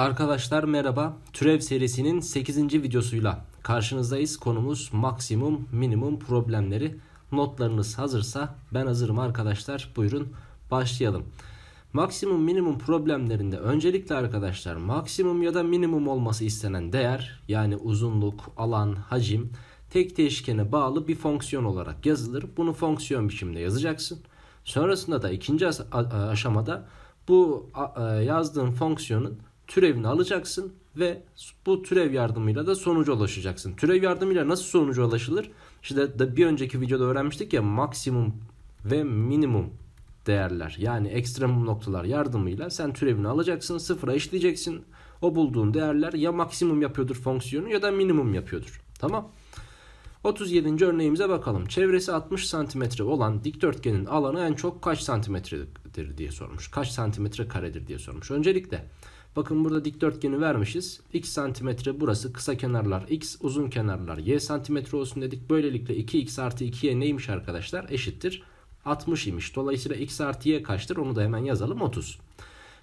Arkadaşlar merhaba. Türev serisinin 8. videosuyla karşınızdayız. Konumuz maksimum minimum problemleri. Notlarınız hazırsa ben hazırım arkadaşlar. Buyurun başlayalım. Maksimum minimum problemlerinde öncelikle arkadaşlar maksimum ya da minimum olması istenen değer yani uzunluk, alan, hacim tek değişkene bağlı bir fonksiyon olarak yazılır. Bunu fonksiyon biçiminde yazacaksın. Sonrasında da ikinci aşamada bu yazdığın fonksiyonun türevini alacaksın ve bu türev yardımıyla da sonuca ulaşacaksın. Türev yardımıyla nasıl sonuca ulaşılır? İşte de bir önceki videoda öğrenmiştik ya maksimum ve minimum değerler yani ekstremum noktalar yardımıyla sen türevini alacaksın sıfıra işleyeceksin. O bulduğun değerler ya maksimum yapıyordur fonksiyonu ya da minimum yapıyordur. Tamam. 37. örneğimize bakalım. Çevresi 60 santimetre olan dikdörtgenin alanı en çok kaç santimetredir diye sormuş. Kaç santimetre karedir diye sormuş. Öncelikle Bakın burada dikdörtgeni vermişiz. X santimetre burası kısa kenarlar X uzun kenarlar Y santimetre olsun dedik. Böylelikle 2X artı 2Y neymiş arkadaşlar? Eşittir 60 imiş. Dolayısıyla X artı Y kaçtır? Onu da hemen yazalım 30.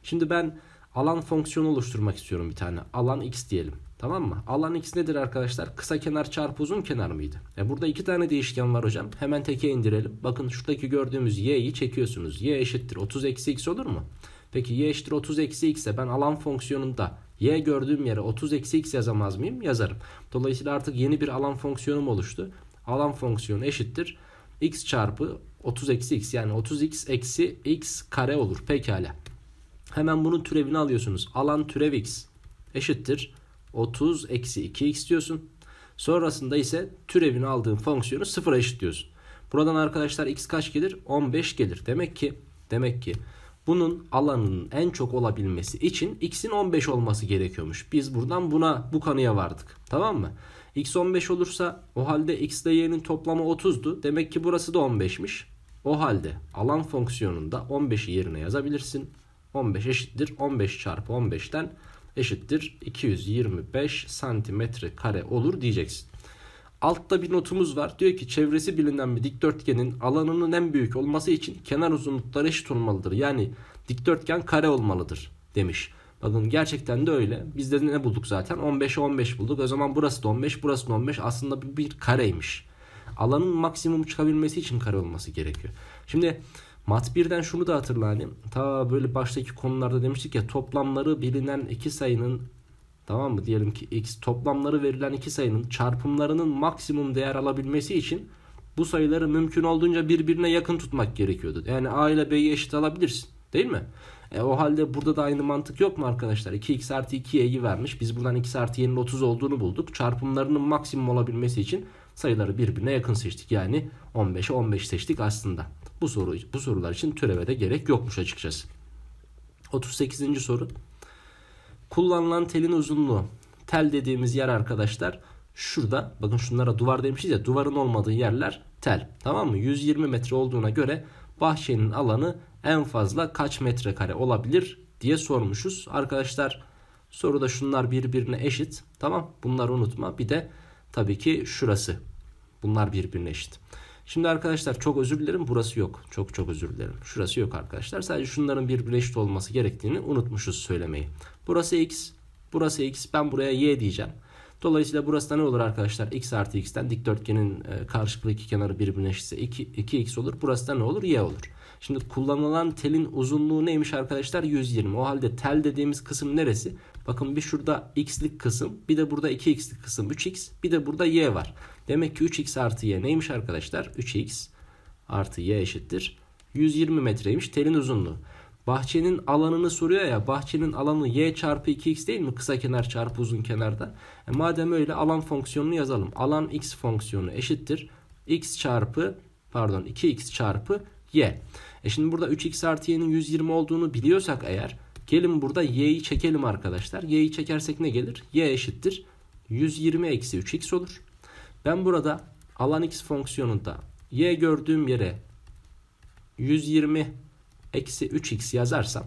Şimdi ben alan fonksiyonu oluşturmak istiyorum bir tane. Alan X diyelim. Tamam mı? Alan X nedir arkadaşlar? Kısa kenar çarpı uzun kenar mıydı? E burada iki tane değişken var hocam. Hemen teke indirelim. Bakın şuradaki gördüğümüz y'yi çekiyorsunuz. y eşittir. 30 eksi x olur mu? Peki y eşittir 30 eksi x ise ben alan fonksiyonunda y gördüğüm yere 30 eksi x yazamaz mıyım? Yazarım. Dolayısıyla artık yeni bir alan fonksiyonum oluştu. Alan fonksiyonu eşittir x çarpı 30 eksi x yani 30x eksi x kare olur. Pekala. Hemen bunun türevini alıyorsunuz. Alan türev x eşittir 30 eksi 2x diyorsun. Sonrasında ise türevini aldığın fonksiyonu sıfıra eşitliyorsun. Buradan arkadaşlar x kaç gelir? 15 gelir. Demek ki demek ki bunun alanının en çok olabilmesi için x'in 15 olması gerekiyormuş. Biz buradan buna bu kanıya vardık. Tamam mı? x 15 olursa o halde x ile y'nin toplamı 30'du. Demek ki burası da 15'miş. O halde alan fonksiyonunda 15'i yerine yazabilirsin. 15 eşittir 15 çarpı 15'ten eşittir 225 santimetre kare olur diyeceksin. Altta bir notumuz var. Diyor ki çevresi bilinen bir dikdörtgenin alanının en büyük olması için kenar uzunlukları eşit olmalıdır. Yani dikdörtgen kare olmalıdır demiş. Bakın gerçekten de öyle. Biz de ne bulduk zaten? 15'e 15 bulduk. O zaman burası da 15, burası da 15. Aslında bir kareymiş. Alanın maksimum çıkabilmesi için kare olması gerekiyor. Şimdi Mat 1'den şunu da hatırlayalım. Ta böyle baştaki konularda demiştik ya toplamları bilinen iki sayının Tamam mı? Diyelim ki x toplamları verilen iki sayının çarpımlarının maksimum değer alabilmesi için bu sayıları mümkün olduğunca birbirine yakın tutmak gerekiyordu. Yani a ile b'yi eşit alabilirsin. Değil mi? E, o halde burada da aynı mantık yok mu arkadaşlar? 2x artı 2y'yi vermiş. Biz buradan x artı y'nin 30 olduğunu bulduk. Çarpımlarının maksimum olabilmesi için sayıları birbirine yakın seçtik. Yani 15'e 15 seçtik aslında. Bu soru bu sorular için türeve de gerek yokmuş açıkçası. 38. soru. Kullanılan telin uzunluğu. Tel dediğimiz yer arkadaşlar şurada. Bakın şunlara duvar demişiz ya duvarın olmadığı yerler tel. Tamam mı? 120 metre olduğuna göre bahçenin alanı en fazla kaç metrekare olabilir diye sormuşuz. Arkadaşlar soruda şunlar birbirine eşit. Tamam bunları unutma. Bir de tabii ki şurası. Bunlar birbirine eşit. Şimdi arkadaşlar çok özür dilerim burası yok. Çok çok özür dilerim. Şurası yok arkadaşlar. Sadece şunların birbirine eşit olması gerektiğini unutmuşuz söylemeyi. Burası x. Burası x. Ben buraya y diyeceğim. Dolayısıyla burası da ne olur arkadaşlar? x artı x'ten dikdörtgenin e, karşılıklı iki kenarı birbirine eşitse 2, 2x olur. Burası da ne olur? y olur. Şimdi kullanılan telin uzunluğu neymiş arkadaşlar? 120. O halde tel dediğimiz kısım neresi? Bakın bir şurada x'lik kısım, bir de burada 2x'lik kısım 3x, bir de burada y var. Demek ki 3x artı y neymiş arkadaşlar? 3x artı y eşittir. 120 metreymiş telin uzunluğu. Bahçenin alanını soruyor ya. Bahçenin alanı y çarpı 2x değil mi? Kısa kenar çarpı uzun kenarda. E madem öyle alan fonksiyonunu yazalım. Alan x fonksiyonu eşittir. x çarpı pardon 2x çarpı y. E şimdi burada 3x artı y'nin 120 olduğunu biliyorsak eğer gelin burada y'yi çekelim arkadaşlar. Y'yi çekersek ne gelir? y eşittir 120 eksi 3x olur. Ben burada alan x fonksiyonunda y gördüğüm yere 120 eksi 3x yazarsam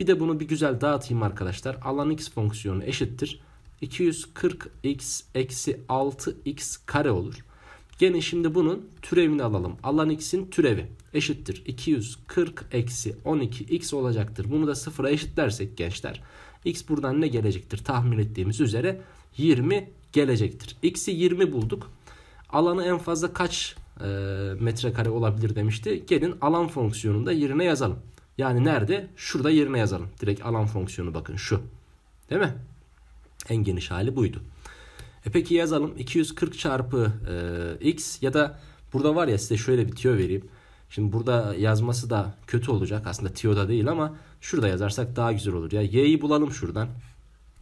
bir de bunu bir güzel dağıtayım arkadaşlar. alan x fonksiyonu eşittir. 240x eksi 6x kare olur. Gene şimdi bunun türevini alalım. Alan x'in türevi eşittir. 240 eksi 12x olacaktır. Bunu da sıfıra eşitlersek gençler. x buradan ne gelecektir? Tahmin ettiğimiz üzere 20 gelecektir. x'i 20 bulduk. Alanı en fazla kaç e, metrekare olabilir demişti. Gelin alan fonksiyonunu da yerine yazalım. Yani nerede? Şurada yerine yazalım. Direkt alan fonksiyonu bakın şu. Değil mi? En geniş hali buydu. E peki yazalım 240 çarpı e, x ya da burada var ya size şöyle bir tiyo vereyim. Şimdi burada yazması da kötü olacak. Aslında tiyoda değil ama şurada yazarsak daha güzel olur. Ya y'yi bulalım şuradan.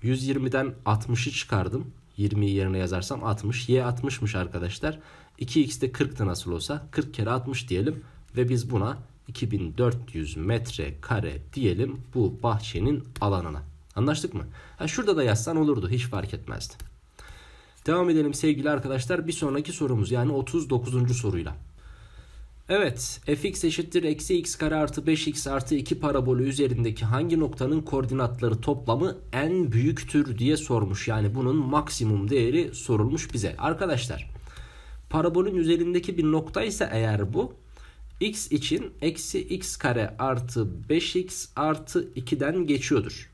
120'den 60'ı çıkardım. 20'yi yerine yazarsam 60. Y 60'mış arkadaşlar. 2x de 40'tı nasıl olsa. 40 kere 60 diyelim. Ve biz buna 2400 metre kare diyelim bu bahçenin alanına. Anlaştık mı? Ha, şurada da yazsan olurdu hiç fark etmezdi. Devam edelim sevgili arkadaşlar bir sonraki sorumuz yani 39. soruyla. Evet fx eşittir eksi x kare artı 5x artı 2 parabolü üzerindeki hangi noktanın koordinatları toplamı en büyüktür diye sormuş. Yani bunun maksimum değeri sorulmuş bize. Arkadaşlar parabolün üzerindeki bir noktaysa eğer bu x için eksi x kare artı 5x artı 2'den geçiyordur.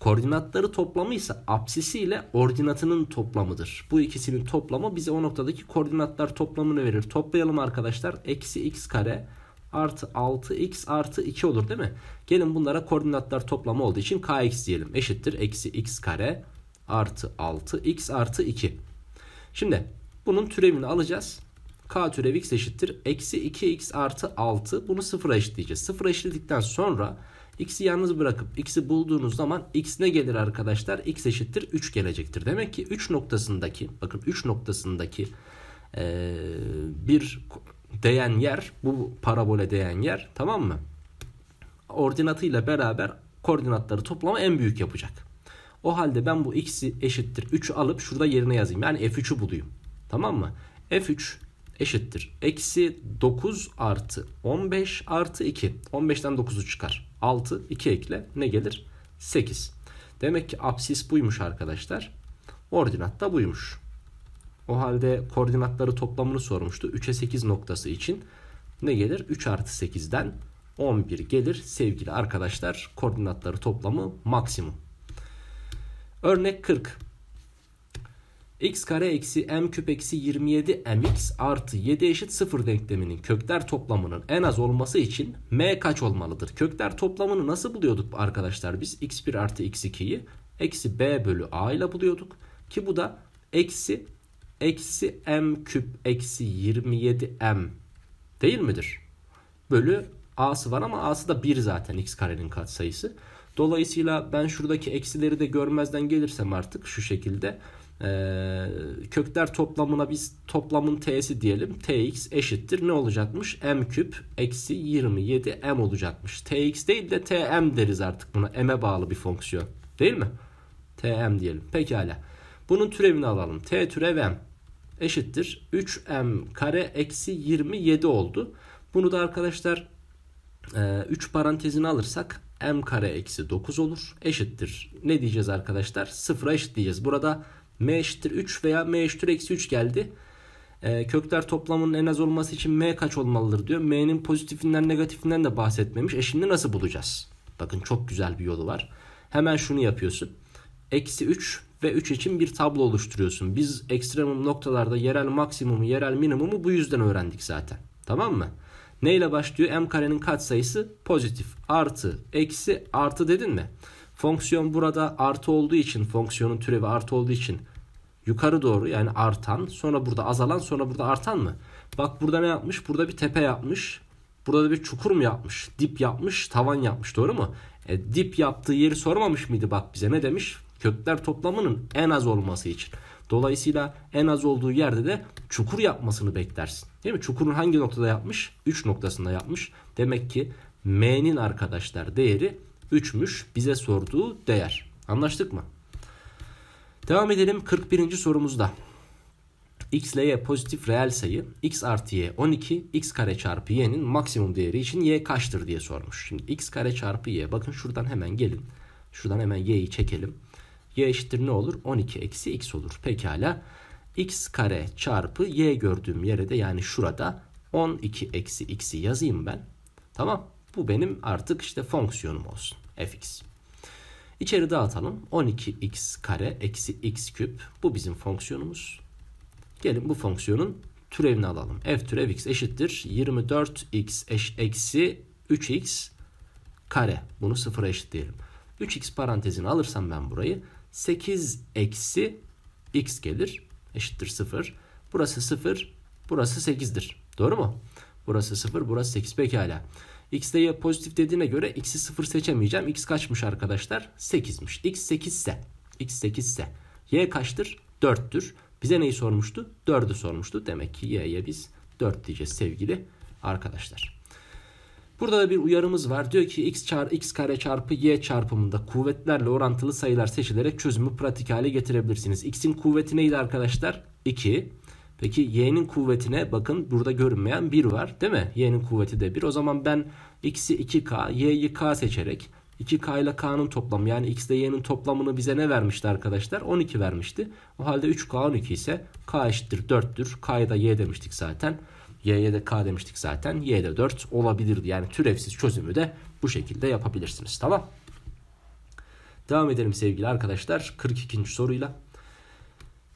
Koordinatları toplamı ise apsisi ile ordinatının toplamıdır. Bu ikisinin toplamı bize o noktadaki koordinatlar toplamını verir. Toplayalım arkadaşlar. Eksi x kare artı 6x artı 2 olur değil mi? Gelin bunlara koordinatlar toplamı olduğu için kx diyelim. Eşittir eksi x kare artı 6x artı 2. Şimdi bunun türevini alacağız k türev x eşittir. Eksi 2x artı 6 bunu sıfıra eşitleyeceğiz. Sıfıra eşitledikten sonra x'i yalnız bırakıp x'i bulduğunuz zaman x ne gelir arkadaşlar? x eşittir 3 gelecektir. Demek ki 3 noktasındaki bakın 3 noktasındaki ee, bir değen yer bu parabole değen yer tamam mı? Ordinatıyla beraber koordinatları toplama en büyük yapacak. O halde ben bu x'i eşittir 3'ü alıp şurada yerine yazayım. Yani f3'ü bulayım. Tamam mı? f3 eşittir. Eksi 9 artı 15 artı 2. 15'ten 9'u çıkar. 6, 2 ekle ne gelir? 8. Demek ki absis buymuş arkadaşlar. Ordinat da buymuş. O halde koordinatları toplamını sormuştu. 3'e 8 noktası için ne gelir? 3 artı 8'den 11 gelir sevgili arkadaşlar. Koordinatları toplamı maksimum. Örnek 40 x kare eksi m küp eksi 27 mx artı 7 eşit 0 denkleminin kökler toplamının en az olması için m kaç olmalıdır? Kökler toplamını nasıl buluyorduk arkadaşlar biz? x1 artı x2'yi eksi b bölü a ile buluyorduk. Ki bu da eksi eksi m küp eksi 27 m değil midir? Bölü a'sı var ama a'sı da 1 zaten x karenin katsayısı. Dolayısıyla ben şuradaki eksileri de görmezden gelirsem artık şu şekilde ee, kökler toplamına biz toplamın t'si diyelim. tx eşittir. Ne olacakmış? m küp eksi 27 m olacakmış. tx değil de tm deriz artık buna. m'e bağlı bir fonksiyon. Değil mi? tm diyelim. Pekala. Bunun türevini alalım. t türev m eşittir. 3m kare eksi 27 oldu. Bunu da arkadaşlar 3 e, parantezini alırsak m kare eksi 9 olur. Eşittir. Ne diyeceğiz arkadaşlar? Sıfıra eşit diyeceğiz. Burada m eşittir 3 veya m eşittir eksi 3 geldi. E, kökler toplamının en az olması için m kaç olmalıdır diyor. m'nin pozitifinden negatifinden de bahsetmemiş. E şimdi nasıl bulacağız? Bakın çok güzel bir yolu var. Hemen şunu yapıyorsun. Eksi 3 ve 3 için bir tablo oluşturuyorsun. Biz ekstremum noktalarda yerel maksimumu, yerel minimumu bu yüzden öğrendik zaten. Tamam mı? neyle başlıyor? M karenin katsayısı pozitif. Artı, eksi, artı dedin mi? Fonksiyon burada artı olduğu için, fonksiyonun türevi artı olduğu için Yukarı doğru yani artan sonra burada azalan sonra burada artan mı? Bak burada ne yapmış? Burada bir tepe yapmış. Burada da bir çukur mu yapmış? Dip yapmış, tavan yapmış doğru mu? E, dip yaptığı yeri sormamış mıydı bak bize ne demiş? Kökler toplamının en az olması için. Dolayısıyla en az olduğu yerde de çukur yapmasını beklersin. Değil mi? Çukurun hangi noktada yapmış? 3 noktasında yapmış. Demek ki M'nin arkadaşlar değeri 3'müş bize sorduğu değer. Anlaştık mı? Devam edelim 41. sorumuzda. X ile y pozitif reel sayı x artı y 12 x kare çarpı y'nin maksimum değeri için y kaçtır diye sormuş. Şimdi x kare çarpı y bakın şuradan hemen gelin. Şuradan hemen y'yi çekelim. y eşittir ne olur? 12 eksi x olur. Pekala x kare çarpı y gördüğüm yere de yani şurada 12 eksi x'i yazayım ben. Tamam bu benim artık işte fonksiyonum olsun fx. İçeri dağıtalım. 12x kare eksi x küp. Bu bizim fonksiyonumuz. Gelin bu fonksiyonun türevini alalım. F türev x eşittir. 24x eş, eksi 3x kare. Bunu sıfıra eşitleyelim. 3x parantezini alırsam ben burayı 8 eksi x gelir. Eşittir 0. Burası 0. Burası 8'dir. Doğru mu? Burası 0. Burası 8. Pekala. X de pozitif dediğine göre x'i 0 seçemeyeceğim. X kaçmış arkadaşlar? 8'miş. X 8 ise x 8 ise y kaçtır? 4'tür. Bize neyi sormuştu? 4'ü sormuştu. Demek ki y'ye biz 4 diyeceğiz sevgili arkadaşlar. Burada da bir uyarımız var. Diyor ki x, çar, x kare çarpı y çarpımında kuvvetlerle orantılı sayılar seçilerek çözümü pratik hale getirebilirsiniz. x'in kuvveti neydi arkadaşlar? 2. Peki y'nin kuvvetine bakın burada görünmeyen 1 var değil mi? y'nin kuvveti de 1. O zaman ben x'i 2k, y'yi k seçerek 2k ile k'nın toplamı yani x ile y'nin toplamını bize ne vermişti arkadaşlar? 12 vermişti. O halde 3k 12 ise k eşittir 4'tür. k'ya da y demiştik zaten. y'ye de k demiştik zaten. y de 4 olabilirdi. Yani türevsiz çözümü de bu şekilde yapabilirsiniz. Tamam. Devam edelim sevgili arkadaşlar 42. soruyla.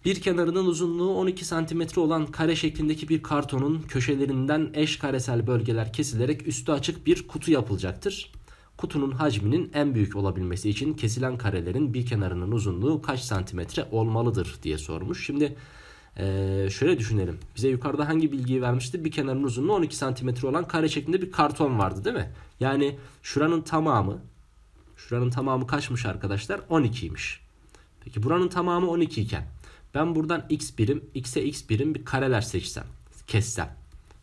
Bir kenarının uzunluğu 12 cm olan kare şeklindeki bir kartonun köşelerinden eş karesel bölgeler kesilerek üstü açık bir kutu yapılacaktır. Kutunun hacminin en büyük olabilmesi için kesilen karelerin bir kenarının uzunluğu kaç santimetre olmalıdır diye sormuş. Şimdi ee, şöyle düşünelim. Bize yukarıda hangi bilgiyi vermişti? Bir kenarının uzunluğu 12 santimetre olan kare şeklinde bir karton vardı değil mi? Yani şuranın tamamı şuranın tamamı kaçmış arkadaşlar? 12'ymiş. Peki buranın tamamı 12 iken ben buradan x birim, x'e x birim bir kareler seçsem, kessem.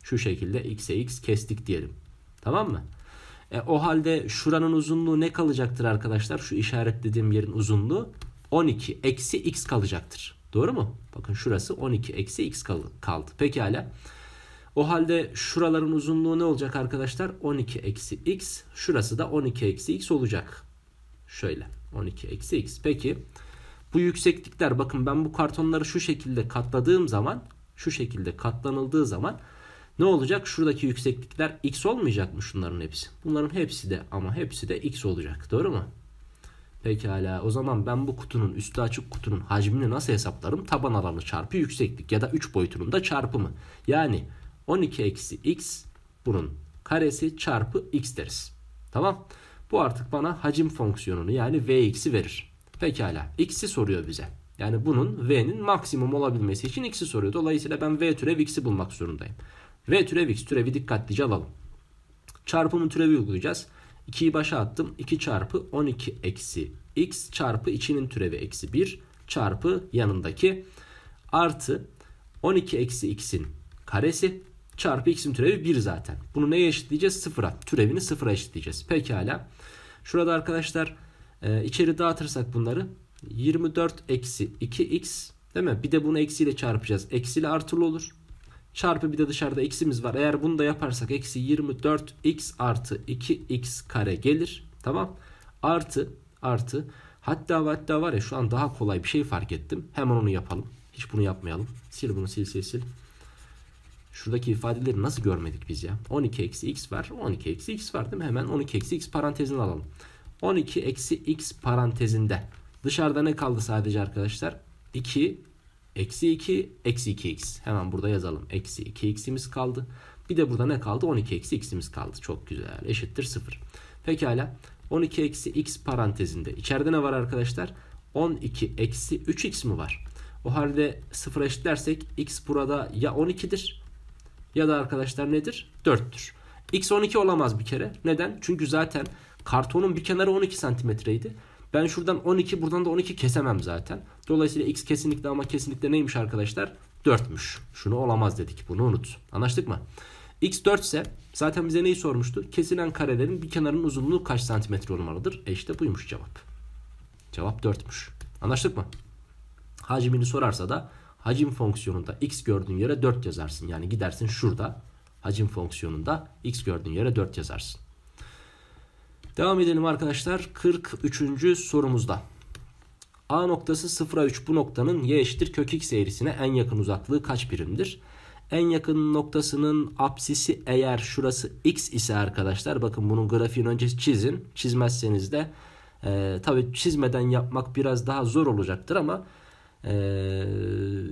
Şu şekilde x'e x kestik diyelim. Tamam mı? E, o halde şuranın uzunluğu ne kalacaktır arkadaşlar? Şu işaretlediğim yerin uzunluğu 12 eksi x kalacaktır. Doğru mu? Bakın şurası 12 eksi x kaldı. Pekala. O halde şuraların uzunluğu ne olacak arkadaşlar? 12 eksi x. Şurası da 12 eksi x olacak. Şöyle 12 eksi x. Peki. Bu yükseklikler bakın ben bu kartonları şu şekilde katladığım zaman şu şekilde katlanıldığı zaman ne olacak? Şuradaki yükseklikler x olmayacak mı şunların hepsi? Bunların hepsi de ama hepsi de x olacak. Doğru mu? Pekala o zaman ben bu kutunun üstü açık kutunun hacmini nasıl hesaplarım? Taban alanı çarpı yükseklik ya da 3 boyutunun da çarpımı. Yani 12 eksi x bunun karesi çarpı x deriz. Tamam. Bu artık bana hacim fonksiyonunu yani vx'i verir. Pekala. X'i soruyor bize. Yani bunun V'nin maksimum olabilmesi için X'i soruyor. Dolayısıyla ben V türev X'i bulmak zorundayım. V türev X türevi dikkatlice alalım. Çarpımın türevi uygulayacağız. 2'yi başa attım. 2 çarpı 12 eksi X çarpı içinin türevi eksi 1 çarpı yanındaki artı 12 eksi X'in karesi çarpı X'in türevi 1 zaten. Bunu neye eşitleyeceğiz? Sıfıra. Türevini sıfıra eşitleyeceğiz. Pekala. Şurada arkadaşlar e, içeri dağıtırsak bunları 24 eksi 2x değil mi? Bir de bunu eksiyle çarpacağız. Eksiyle artılı olur. Çarpı bir de dışarıda eksimiz var. Eğer bunu da yaparsak eksi 24x artı 2x kare gelir. Tamam. Artı artı hatta hatta var ya şu an daha kolay bir şey fark ettim. Hemen onu yapalım. Hiç bunu yapmayalım. Sil bunu sil sil sil. Şuradaki ifadeleri nasıl görmedik biz ya? 12 eksi x var. 12 eksi x var değil mi? Hemen 12 eksi x parantezini alalım. 12 eksi x parantezinde. Dışarıda ne kaldı sadece arkadaşlar? 2 eksi 2 eksi 2x. Hemen burada yazalım. Eksi 2x'imiz kaldı. Bir de burada ne kaldı? 12 eksi x'imiz kaldı. Çok güzel. Eşittir 0. Pekala. 12 eksi x parantezinde. İçeride ne var arkadaşlar? 12 eksi 3x mi var? O halde 0 eşitlersek x burada ya 12'dir ya da arkadaşlar nedir? 4'tür. x 12 olamaz bir kere. Neden? Çünkü zaten Kartonun bir kenarı 12 santimetreydi. Ben şuradan 12 buradan da 12 kesemem zaten. Dolayısıyla x kesinlikle ama kesinlikle neymiş arkadaşlar? 4'müş. Şunu olamaz dedik. Bunu unut. Anlaştık mı? x 4 ise zaten bize neyi sormuştu? Kesilen karelerin bir kenarının uzunluğu kaç santimetre olmalıdır? E işte buymuş cevap. Cevap 4'müş. Anlaştık mı? Hacmini sorarsa da hacim fonksiyonunda x gördüğün yere 4 yazarsın. Yani gidersin şurada hacim fonksiyonunda x gördüğün yere 4 yazarsın. Devam edelim arkadaşlar 43. sorumuzda. A noktası 0'a 3 bu noktanın y eşittir kök x eğrisine en yakın uzaklığı kaç birimdir? En yakın noktasının apsisi eğer şurası x ise arkadaşlar bakın bunun grafiğini önce çizin. Çizmezseniz de e, tabi çizmeden yapmak biraz daha zor olacaktır ama e,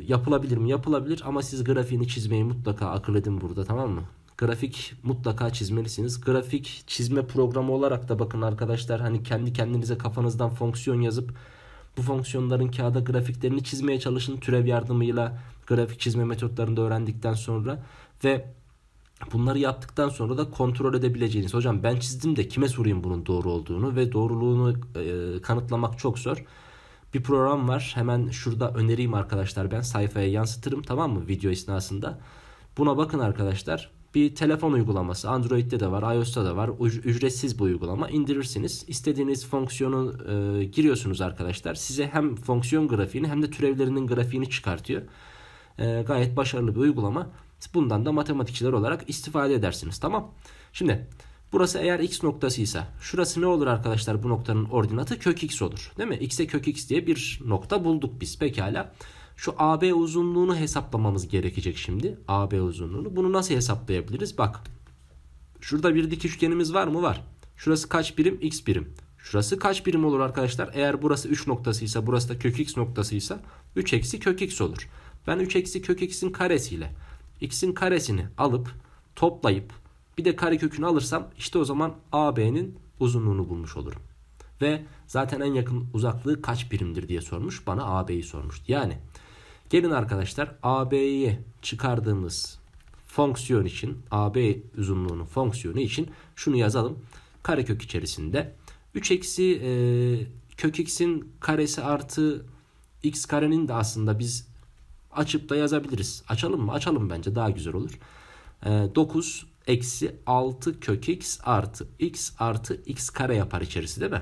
yapılabilir mi? Yapılabilir ama siz grafiğini çizmeyi mutlaka akıl edin burada tamam mı? Grafik mutlaka çizmelisiniz. Grafik çizme programı olarak da bakın arkadaşlar hani kendi kendinize kafanızdan fonksiyon yazıp bu fonksiyonların kağıda grafiklerini çizmeye çalışın. Türev yardımıyla grafik çizme metotlarını da öğrendikten sonra ve bunları yaptıktan sonra da kontrol edebileceğiniz. Hocam ben çizdim de kime sorayım bunun doğru olduğunu ve doğruluğunu e, kanıtlamak çok zor. Bir program var hemen şurada önereyim arkadaşlar ben sayfaya yansıtırım tamam mı video esnasında. Buna bakın arkadaşlar bir telefon uygulaması. Android'de de var, iOS'ta da var. Ücretsiz bu uygulama. İndirirsiniz. İstediğiniz fonksiyonu e, giriyorsunuz arkadaşlar. Size hem fonksiyon grafiğini hem de türevlerinin grafiğini çıkartıyor. E, gayet başarılı bir uygulama. Bundan da matematikçiler olarak istifade edersiniz. Tamam. Şimdi burası eğer x noktasıysa şurası ne olur arkadaşlar bu noktanın ordinatı kök x olur. Değil mi? x'e kök x diye bir nokta bulduk biz. Pekala. Pekala. Şu AB uzunluğunu hesaplamamız gerekecek şimdi. AB uzunluğunu. Bunu nasıl hesaplayabiliriz? Bak. Şurada bir dik üçgenimiz var mı? Var. Şurası kaç birim? X birim. Şurası kaç birim olur arkadaşlar? Eğer burası 3 noktasıysa burası da kök x noktasıysa 3 eksi kök x olur. Ben 3 eksi kök x'in karesiyle x'in karesini alıp toplayıp bir de kare kökünü alırsam işte o zaman AB'nin uzunluğunu bulmuş olurum. Ve zaten en yakın uzaklığı kaç birimdir diye sormuş. Bana AB'yi sormuş. Yani Gelin arkadaşlar AB'yi çıkardığımız fonksiyon için AB uzunluğunun fonksiyonu için şunu yazalım. Karekök içerisinde 3 eksi e, kök x'in karesi artı x karenin de aslında biz açıp da yazabiliriz. Açalım mı? Açalım bence daha güzel olur. E, 9 eksi 6 kök x artı x artı x kare yapar içerisi değil mi?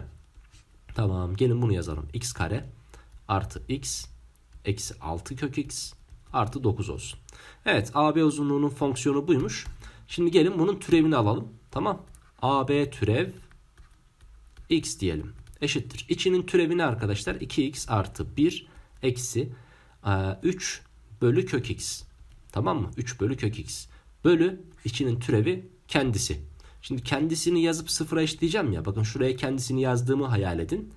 Tamam gelin bunu yazalım. x kare artı x eksi 6 kök x artı 9 olsun. Evet AB uzunluğunun fonksiyonu buymuş. Şimdi gelin bunun türevini alalım. Tamam. AB türev x diyelim. Eşittir. İçinin türevini arkadaşlar 2x artı 1 eksi 3 e, bölü kök x. Tamam mı? 3 bölü kök x. Bölü içinin türevi kendisi. Şimdi kendisini yazıp sıfıra eşitleyeceğim ya. Bakın şuraya kendisini yazdığımı hayal edin.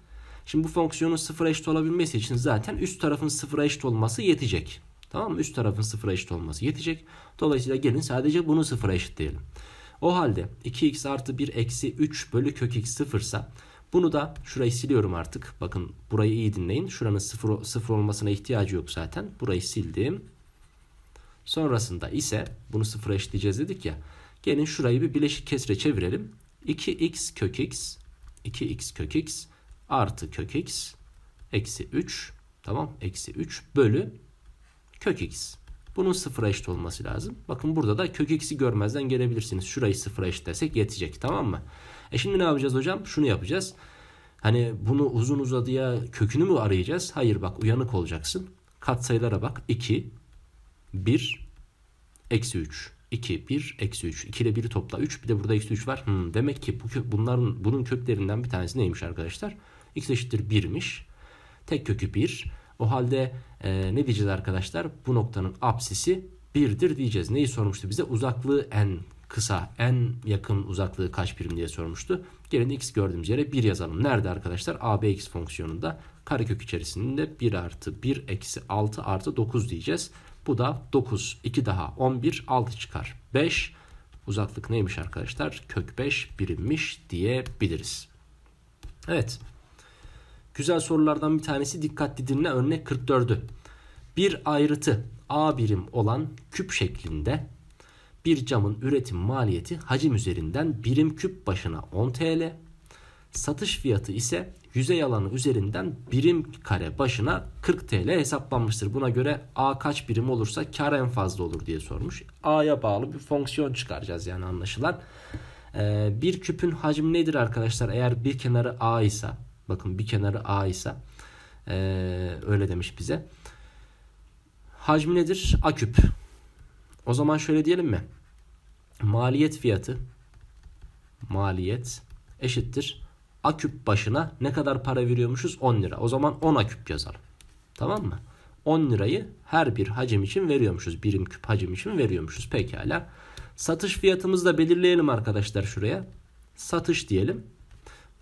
Şimdi bu fonksiyonun sıfıra eşit olabilmesi için zaten üst tarafın sıfıra eşit olması yetecek. Tamam mı? Üst tarafın sıfıra eşit olması yetecek. Dolayısıyla gelin sadece bunu sıfıra eşitleyelim. O halde 2x artı 1 eksi 3 bölü kök x sıfırsa bunu da şurayı siliyorum artık. Bakın burayı iyi dinleyin. Şuranın sıfır, sıfır olmasına ihtiyacı yok zaten. Burayı sildim. Sonrasında ise bunu sıfıra eşitleyeceğiz dedik ya. Gelin şurayı bir bileşik kesre çevirelim. 2x kök x 2x kök x artı kök x eksi 3 tamam eksi 3 bölü kök x. Bunun sıfıra eşit olması lazım. Bakın burada da kök x'i görmezden gelebilirsiniz. Şurayı sıfıra eşit desek yetecek tamam mı? E şimdi ne yapacağız hocam? Şunu yapacağız. Hani bunu uzun uzadıya kökünü mü arayacağız? Hayır bak uyanık olacaksın. Katsayılara bak. 2, 1, eksi 3. 2, 1, eksi 3. 2 ile 1'i topla 3. Bir de burada eksi 3 var. Hmm, demek ki bu, bunların, bunun köklerinden bir tanesi neymiş arkadaşlar? X eşittir 1'miş. Tek kökü 1. O halde e, ne diyeceğiz arkadaşlar? Bu noktanın apsisi 1'dir diyeceğiz. Neyi sormuştu bize? Uzaklığı en kısa, en yakın uzaklığı kaç birim diye sormuştu. Gelin x gördüğümüz yere 1 yazalım. Nerede arkadaşlar? ABX fonksiyonunda karekök içerisinde 1 artı 1 eksi 6 artı 9 diyeceğiz. Bu da 9. 2 daha 11. 6 çıkar. 5. Uzaklık neymiş arkadaşlar? Kök 5 birimmiş diyebiliriz. Evet. Güzel sorulardan bir tanesi dikkatli dinle örnek 44'ü. Bir ayrıtı A birim olan küp şeklinde bir camın üretim maliyeti hacim üzerinden birim küp başına 10 TL. Satış fiyatı ise yüzey alanı üzerinden birim kare başına 40 TL hesaplanmıştır. Buna göre A kaç birim olursa kar en fazla olur diye sormuş. A'ya bağlı bir fonksiyon çıkaracağız yani anlaşılan. Ee, bir küpün hacmi nedir arkadaşlar? Eğer bir kenarı A ise Bakın bir kenarı A ise e, öyle demiş bize. Hacmi nedir? A küp. O zaman şöyle diyelim mi? Maliyet fiyatı maliyet eşittir. A küp başına ne kadar para veriyormuşuz? 10 lira. O zaman 10 A küp yazalım. Tamam mı? 10 lirayı her bir hacim için veriyormuşuz. Birim küp hacim için veriyormuşuz. Pekala. Satış fiyatımızı da belirleyelim arkadaşlar şuraya. Satış diyelim.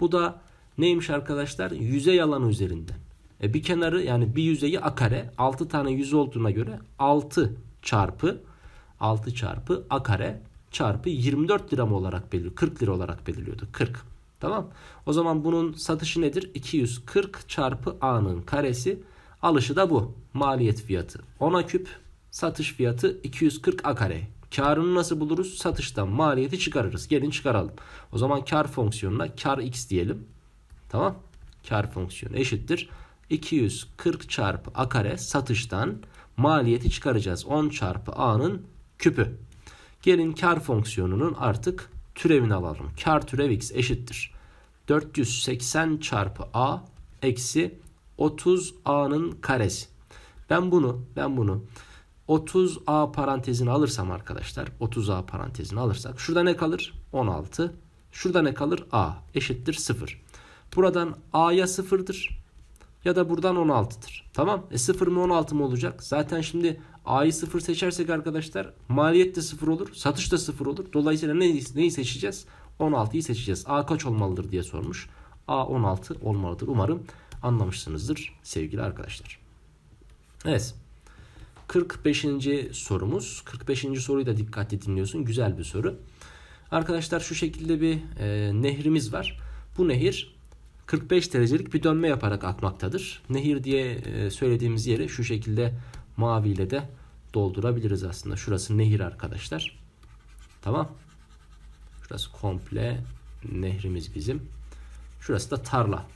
Bu da Neymiş arkadaşlar? Yüzey alanı üzerinden. E bir kenarı yani bir yüzeyi a kare 6 tane yüz olduğuna göre 6 çarpı 6 çarpı a kare çarpı 24 lira mı olarak belirliyor? 40 lira olarak belirliyordu. 40. Tamam. O zaman bunun satışı nedir? 240 çarpı a'nın karesi. Alışı da bu. Maliyet fiyatı. 10'a küp satış fiyatı 240 a kare. Karını nasıl buluruz? Satıştan maliyeti çıkarırız. Gelin çıkaralım. O zaman kar fonksiyonuna kar x diyelim. Tamam. Kar fonksiyonu eşittir. 240 çarpı a kare satıştan maliyeti çıkaracağız. 10 çarpı a'nın küpü. Gelin kar fonksiyonunun artık türevini alalım. Kar türev x eşittir. 480 çarpı a eksi 30 a'nın karesi. Ben bunu ben bunu 30 a parantezini alırsam arkadaşlar 30 a parantezini alırsak şurada ne kalır? 16. Şurada ne kalır? a eşittir 0. Buradan A'ya 0'dır. Ya da buradan 16'dır. Tamam. E 0 mı 16 mı olacak? Zaten şimdi A'yı 0 seçersek arkadaşlar maliyet de 0 olur. Satış da 0 olur. Dolayısıyla neyi, neyi seçeceğiz? 16'yı seçeceğiz. A kaç olmalıdır diye sormuş. A 16 olmalıdır. Umarım anlamışsınızdır sevgili arkadaşlar. Evet. 45. sorumuz. 45. soruyu da dikkatli dinliyorsun. Güzel bir soru. Arkadaşlar şu şekilde bir e, nehrimiz var. Bu nehir 45 derecelik bir dönme yaparak akmaktadır. Nehir diye e, söylediğimiz yeri şu şekilde maviyle de doldurabiliriz aslında. Şurası nehir arkadaşlar. Tamam. Şurası komple nehrimiz bizim. Şurası da tarla.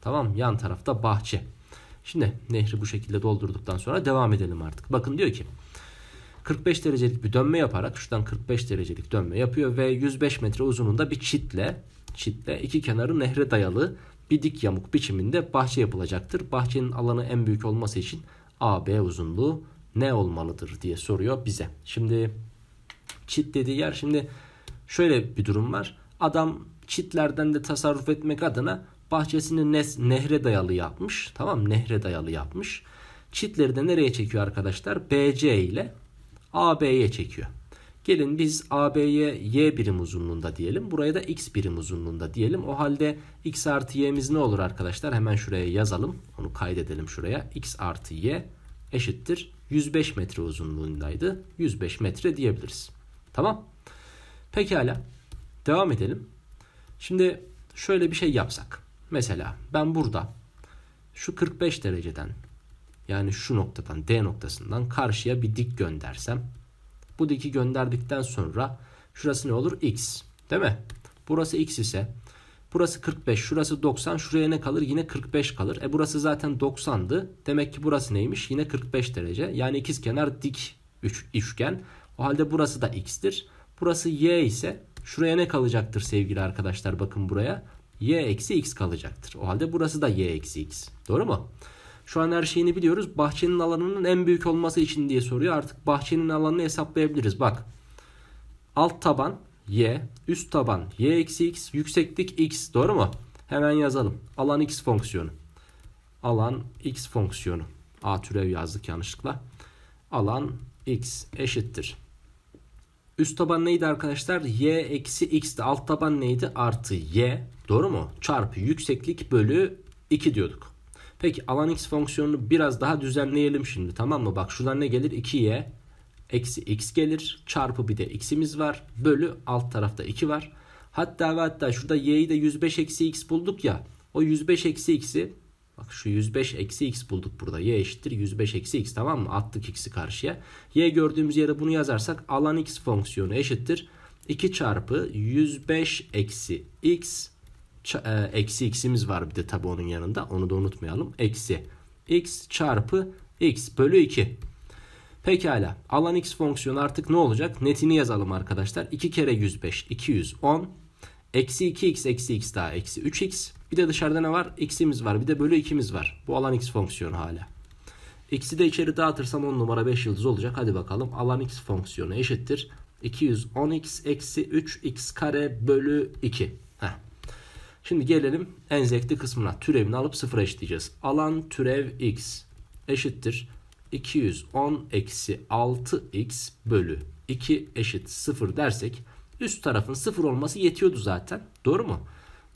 Tamam yan tarafta bahçe. Şimdi nehri bu şekilde doldurduktan sonra devam edelim artık. Bakın diyor ki 45 derecelik bir dönme yaparak şuradan 45 derecelik dönme yapıyor ve 105 metre uzunluğunda bir çitle çitle iki kenarı nehre dayalı bir dik yamuk biçiminde bahçe yapılacaktır. Bahçenin alanı en büyük olması için AB uzunluğu ne olmalıdır diye soruyor bize. Şimdi çit dediği yer şimdi şöyle bir durum var. Adam çitlerden de tasarruf etmek adına bahçesini nehre dayalı yapmış. Tamam nehre dayalı yapmış. Çitleri de nereye çekiyor arkadaşlar? BC ile AB'ye çekiyor. Gelin biz AB'ye y birim uzunluğunda diyelim. Buraya da x birim uzunluğunda diyelim. O halde x artı y'miz ne olur arkadaşlar? Hemen şuraya yazalım. Onu kaydedelim şuraya. x artı y eşittir. 105 metre uzunluğundaydı. 105 metre diyebiliriz. Tamam. Pekala. Devam edelim. Şimdi şöyle bir şey yapsak. Mesela ben burada şu 45 dereceden yani şu noktadan D noktasından karşıya bir dik göndersem bu diki gönderdikten sonra şurası ne olur? X. Değil mi? Burası X ise burası 45, şurası 90, şuraya ne kalır? Yine 45 kalır. E burası zaten 90'dı. Demek ki burası neymiş? Yine 45 derece. Yani ikizkenar dik üç, üçgen. O halde burası da x'tir. Burası y ise şuraya ne kalacaktır sevgili arkadaşlar? Bakın buraya. y eksi x kalacaktır. O halde burası da y eksi x. Doğru mu? Şu an her şeyini biliyoruz. Bahçenin alanının en büyük olması için diye soruyor. Artık bahçenin alanını hesaplayabiliriz. Bak alt taban y, üst taban y eksi x, yükseklik x doğru mu? Hemen yazalım. Alan x fonksiyonu. Alan x fonksiyonu. A türev yazdık yanlışlıkla. Alan x eşittir. Üst taban neydi arkadaşlar? Y eksi x'ti. Alt taban neydi? Artı y. Doğru mu? Çarpı yükseklik bölü 2 diyorduk. Peki alan x fonksiyonunu biraz daha düzenleyelim şimdi tamam mı? Bak şuradan ne gelir? 2y eksi x gelir. Çarpı bir de x'imiz var. Bölü alt tarafta 2 var. Hatta ve hatta şurada y'yi de 105 eksi x bulduk ya. O 105 eksi x'i bak şu 105 eksi x bulduk burada. y eşittir 105 eksi x tamam mı? Attık x'i karşıya. y gördüğümüz yere bunu yazarsak alan x fonksiyonu eşittir. 2 çarpı 105 eksi x e, eksi x'imiz var bir de tabi onun yanında. Onu da unutmayalım. Eksi x çarpı x bölü 2. Pekala. Alan x fonksiyonu artık ne olacak? Netini yazalım arkadaşlar. 2 kere 105. 210. Eksi 2x eksi x daha. Eksi 3x. Bir de dışarıda ne var? X'imiz var. Bir de bölü 2'miz var. Bu alan x fonksiyonu hala. X'i de içeri dağıtırsam 10 numara 5 yıldız olacak. Hadi bakalım. Alan x fonksiyonu eşittir. 210x eksi 3x kare bölü 2. Şimdi gelelim enzekli kısmına. Türevini alıp sıfıra eşitleyeceğiz. Alan türev x eşittir. 210 eksi 6x bölü 2 eşit 0 dersek üst tarafın 0 olması yetiyordu zaten. Doğru mu?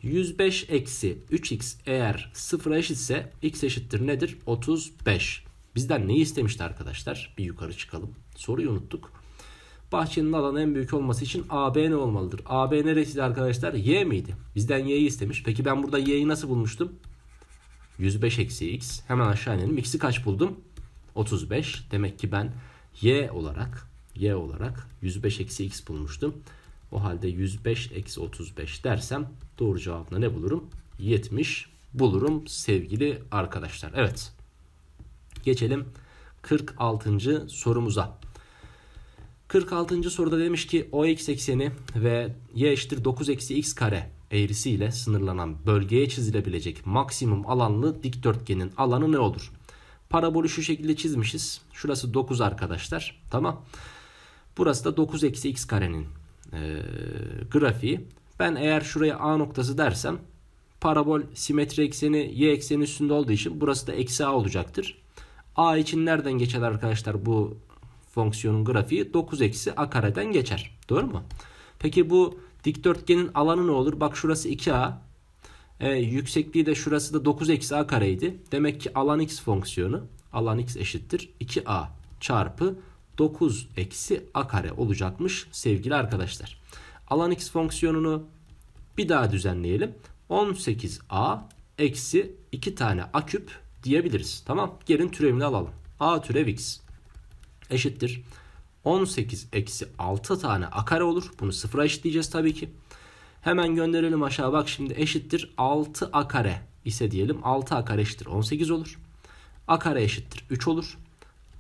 105 eksi 3x eğer 0'a eşitse x eşittir nedir? 35. Bizden neyi istemişti arkadaşlar? Bir yukarı çıkalım. Soruyu unuttuk. Bahçenin alanı en büyük olması için AB ne olmalıdır? AB neresiydi arkadaşlar? Y miydi? Bizden Y'yi istemiş. Peki ben burada Y'yi nasıl bulmuştum? 105 eksi X. Hemen aşağı inelim. X'i kaç buldum? 35. Demek ki ben Y olarak Y olarak 105 eksi X bulmuştum. O halde 105 eksi 35 dersem doğru cevabına ne bulurum? 70 bulurum sevgili arkadaşlar. Evet. Geçelim 46. sorumuza. 46. soruda demiş ki O x ekseni ve y eşittir 9 eksi x kare eğrisiyle sınırlanan bölgeye çizilebilecek maksimum alanlı dikdörtgenin alanı ne olur? Parabolü şu şekilde çizmişiz. Şurası 9 arkadaşlar. Tamam. Burası da 9 eksi x karenin e, grafiği. Ben eğer şuraya a noktası dersem parabol simetri ekseni y ekseni üstünde olduğu için burası da eksi a olacaktır. A için nereden geçer arkadaşlar bu fonksiyonun grafiği 9 eksi a kareden geçer. Doğru mu? Peki bu dikdörtgenin alanı ne olur? Bak şurası 2a. E, yüksekliği de şurası da 9 eksi a kareydi. Demek ki alan x fonksiyonu alan x eşittir 2a çarpı 9 eksi a kare olacakmış sevgili arkadaşlar. Alan x fonksiyonunu bir daha düzenleyelim. 18a eksi 2 tane a küp diyebiliriz. Tamam. Gelin türevini alalım. a türev x eşittir. 18 eksi 6 tane a kare olur. Bunu sıfıra eşitleyeceğiz tabii ki. Hemen gönderelim aşağı bak şimdi eşittir 6 a kare ise diyelim 6 a kare eşittir 18 olur. a kare eşittir 3 olur.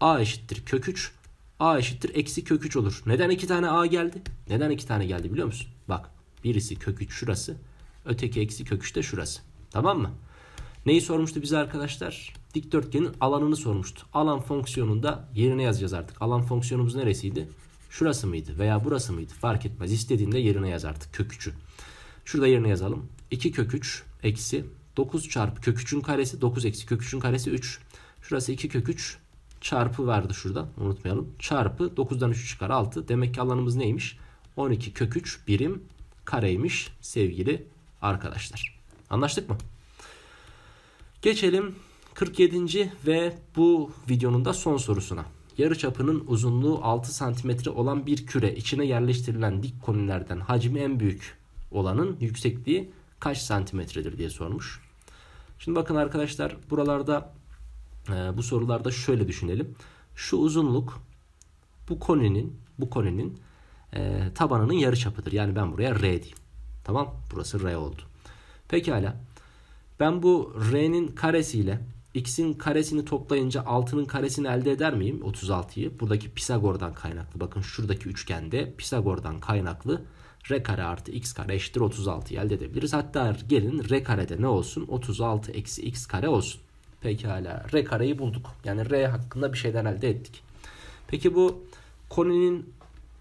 a eşittir kök 3. a eşittir eksi kök 3 olur. Neden 2 tane a geldi? Neden 2 tane geldi biliyor musun? Bak birisi kök 3 şurası öteki eksi kök 3 de şurası. Tamam mı? Neyi sormuştu bize arkadaşlar? Dikdörtgenin alanını sormuştu. Alan fonksiyonunu da yerine yazacağız artık. Alan fonksiyonumuz neresiydi? Şurası mıydı veya burası mıydı? Fark etmez. İstediğinde yerine yaz artık kök 3'ü. Şurada yerine yazalım. 2 kök 3 eksi 9 çarpı kök 3'ün karesi 9 eksi kök 3'ün karesi 3. Şurası 2 kök 3 çarpı vardı şurada unutmayalım. Çarpı 9'dan 3 çıkar 6. Demek ki alanımız neymiş? 12 kök 3 birim kareymiş sevgili arkadaşlar. Anlaştık mı? Geçelim 47. ve bu videonun da son sorusuna. Yarı çapının uzunluğu 6 cm olan bir küre içine yerleştirilen dik konilerden hacmi en büyük olanın yüksekliği kaç santimetredir diye sormuş. Şimdi bakın arkadaşlar buralarda e, bu sorularda şöyle düşünelim. Şu uzunluk bu koninin bu koninin e, tabanının yarı çapıdır. Yani ben buraya R diyeyim. Tamam burası R oldu. Pekala ben bu r'nin karesiyle x'in karesini toplayınca 6'nın karesini elde eder miyim? 36'yı. Buradaki Pisagor'dan kaynaklı. Bakın şuradaki üçgende Pisagor'dan kaynaklı r kare artı x kare eşittir 36'yı elde edebiliriz. Hatta gelin r karede ne olsun? 36 eksi x kare olsun. Pekala r kareyi bulduk. Yani r hakkında bir şeyden elde ettik. Peki bu koninin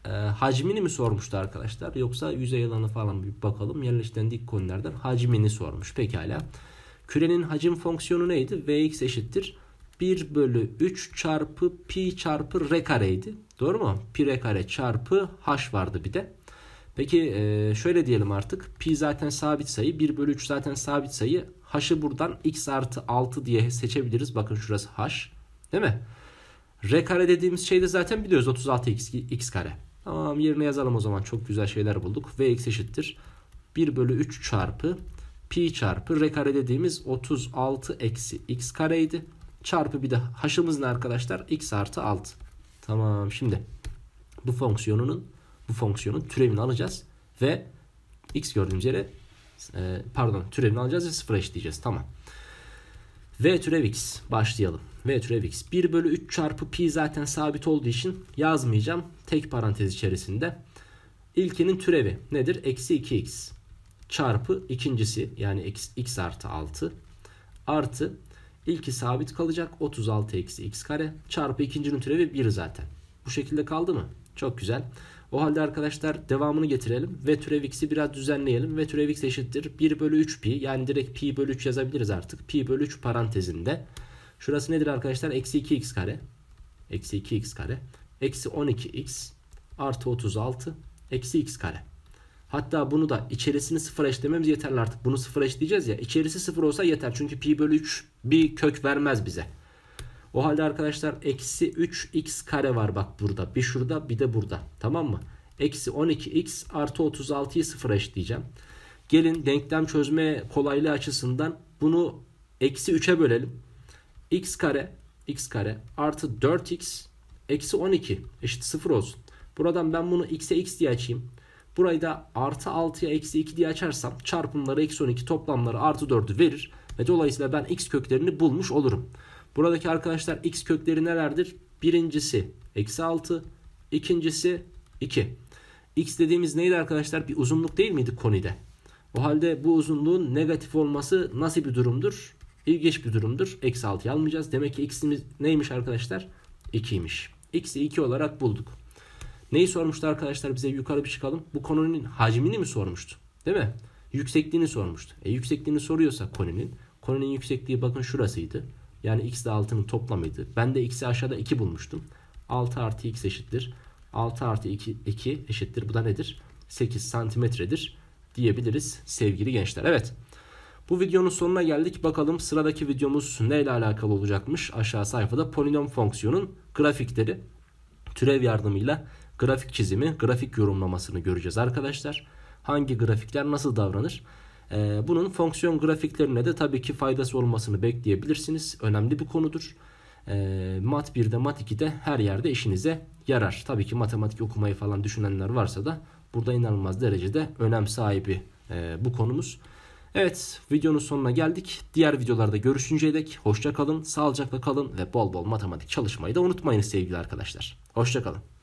ee, hacmini mi sormuştu arkadaşlar yoksa yüzey alanı falan bir bakalım yerleştiren dik konulardan hacmini sormuş pekala. Kürenin hacim fonksiyonu neydi? Vx eşittir 1 bölü 3 çarpı pi çarpı r kareydi. Doğru mu? Pi r kare çarpı h vardı bir de. Peki e, şöyle diyelim artık. Pi zaten sabit sayı. 1 bölü 3 zaten sabit sayı. H'ı buradan x artı 6 diye seçebiliriz. Bakın şurası h. Değil mi? R kare dediğimiz şey de zaten biliyoruz. 36 x, x kare. Tamam yerine yazalım o zaman. Çok güzel şeyler bulduk. Vx eşittir. 1 bölü 3 çarpı pi çarpı r kare dediğimiz 36 eksi x kareydi. Çarpı bir de haşımız ne arkadaşlar? x artı 6. Tamam şimdi bu fonksiyonunun bu fonksiyonun türevini alacağız ve x gördüğümüz yere e, pardon türevini alacağız ve sıfır eşitleyeceğiz. Tamam. V türev başlayalım. V türev 1 bölü 3 çarpı pi zaten sabit olduğu için yazmayacağım. Tek parantez içerisinde. İlkinin türevi nedir? Eksi 2x çarpı ikincisi yani x, artı 6 artı ilki sabit kalacak 36 eksi x kare çarpı ikincinin türevi 1 zaten. Bu şekilde kaldı mı? Çok güzel. O halde arkadaşlar devamını getirelim ve türev x'i biraz düzenleyelim ve türev x eşittir 1 bölü 3 pi yani direkt pi bölü 3 yazabiliriz artık. Pi bölü 3 parantezinde. Şurası nedir arkadaşlar? Eksi 2x kare. Eksi 2x kare. Eksi 12x artı 36 eksi x kare. Hatta bunu da içerisini sıfıra eşlememiz yeterli artık. Bunu sıfıra eşleyeceğiz ya. İçerisi sıfır olsa yeter. Çünkü pi bölü 3 bir kök vermez bize. O halde arkadaşlar eksi 3x kare var bak burada. Bir şurada bir de burada. Tamam mı? Eksi 12x artı 36'yı sıfıra eşitleyeceğim. Gelin denklem çözme kolaylığı açısından bunu eksi 3'e bölelim. x kare x kare artı 4x eksi 12 eşit 0 olsun. Buradan ben bunu x'e x diye açayım. Burayı da artı 6'ya eksi 2 diye açarsam çarpımları eksi 12 toplamları artı 4'ü verir. Ve dolayısıyla ben x köklerini bulmuş olurum. Buradaki arkadaşlar x kökleri nelerdir? Birincisi eksi 6. ikincisi 2. X dediğimiz neydi arkadaşlar? Bir uzunluk değil miydi konide? O halde bu uzunluğun negatif olması nasıl bir durumdur? İlginç bir durumdur. Eksi 6'yı almayacağız. Demek ki x'imiz neymiş arkadaşlar? 2'ymiş. X'i 2 olarak bulduk. Neyi sormuştu arkadaşlar? Bize yukarı bir çıkalım. Bu konunun hacmini mi sormuştu? Değil mi? Yüksekliğini sormuştu. E yüksekliğini soruyorsa konunun. Konunun yüksekliği bakın şurasıydı. Yani x de 6'nın toplamıydı. Ben de x'i aşağıda 2 bulmuştum. 6 artı x eşittir. 6 artı 2, 2 eşittir. Bu da nedir? 8 santimetredir diyebiliriz sevgili gençler. Evet. Bu videonun sonuna geldik. Bakalım sıradaki videomuz neyle alakalı olacakmış? Aşağı sayfada polinom fonksiyonun grafikleri türev yardımıyla grafik çizimi, grafik yorumlamasını göreceğiz arkadaşlar. Hangi grafikler nasıl davranır? Ee, bunun fonksiyon grafiklerine de tabii ki faydası olmasını bekleyebilirsiniz. Önemli bir konudur. Ee, mat 1'de mat 2'de her yerde işinize yarar. Tabii ki matematik okumayı falan düşünenler varsa da burada inanılmaz derecede önem sahibi e, bu konumuz. Evet videonun sonuna geldik. Diğer videolarda görüşünceye dek hoşça kalın, sağlıcakla kalın ve bol bol matematik çalışmayı da unutmayın sevgili arkadaşlar. Hoşça kalın.